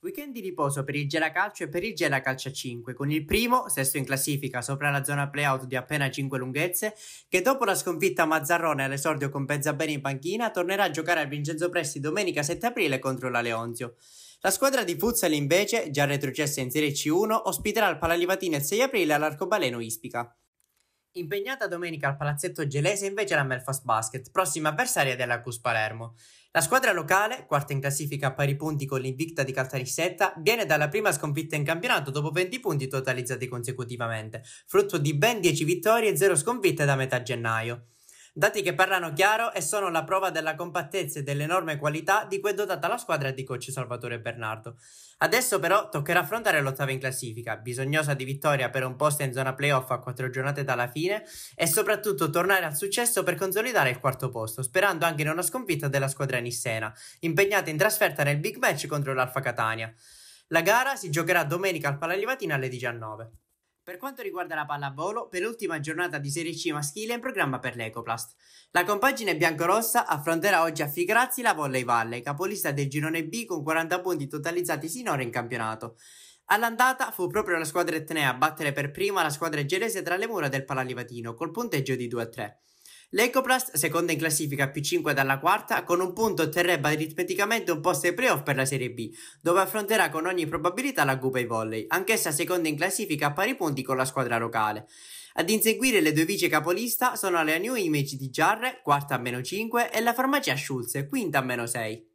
Weekend di riposo per il Calcio e per il Gelacalcio 5, con il primo, sesto in classifica, sopra la zona playout di appena 5 lunghezze, che dopo la sconfitta a Mazzarrone all'esordio con Pezzabene in panchina, tornerà a giocare al Vincenzo Presti domenica 7 aprile contro la Leonzio. La squadra di Futsal invece, già retrocessa in Serie C1, ospiterà il Palalivatino il 6 aprile all'Arcobaleno Ispica. Impegnata domenica al Palazzetto Gelese invece la Melfast Basket, prossima avversaria della Cus Palermo. La squadra locale, quarta in classifica a pari punti con l'invicta di Caltarissetta, viene dalla prima sconfitta in campionato dopo 20 punti totalizzati consecutivamente, frutto di ben 10 vittorie e 0 sconfitte da metà gennaio. Dati che parlano chiaro e sono la prova della compattezza e dell'enorme qualità di cui è dotata la squadra di coach Salvatore Bernardo. Adesso però toccherà affrontare l'ottava in classifica, bisognosa di vittoria per un posto in zona playoff a quattro giornate dalla fine e soprattutto tornare al successo per consolidare il quarto posto, sperando anche in una sconfitta della squadra nissena, impegnata in trasferta nel big match contro l'Alfa Catania. La gara si giocherà domenica al Palalivatina alle 19. Per quanto riguarda la pallavolo, penultima giornata di Serie C maschile in programma per l'Ecoplast. La compagine biancorossa affronterà oggi a Figrazzi la Volley Valley, capolista del girone B con 40 punti totalizzati sinora in campionato. All'andata fu proprio la squadra etnea a battere per prima la squadra gelese tra le mura del Palalivatino col punteggio di 2 3. L'Ecoplast, seconda in classifica più 5 dalla quarta, con un punto otterrebbe aritmeticamente un posto ai playoff per la Serie B, dove affronterà con ogni probabilità la Gubei Volley, anch'essa seconda in classifica a pari punti con la squadra locale. Ad inseguire le due vice capolista sono la New Image di Jarre, quarta a meno 5, e la farmacia Schulze, quinta a meno 6.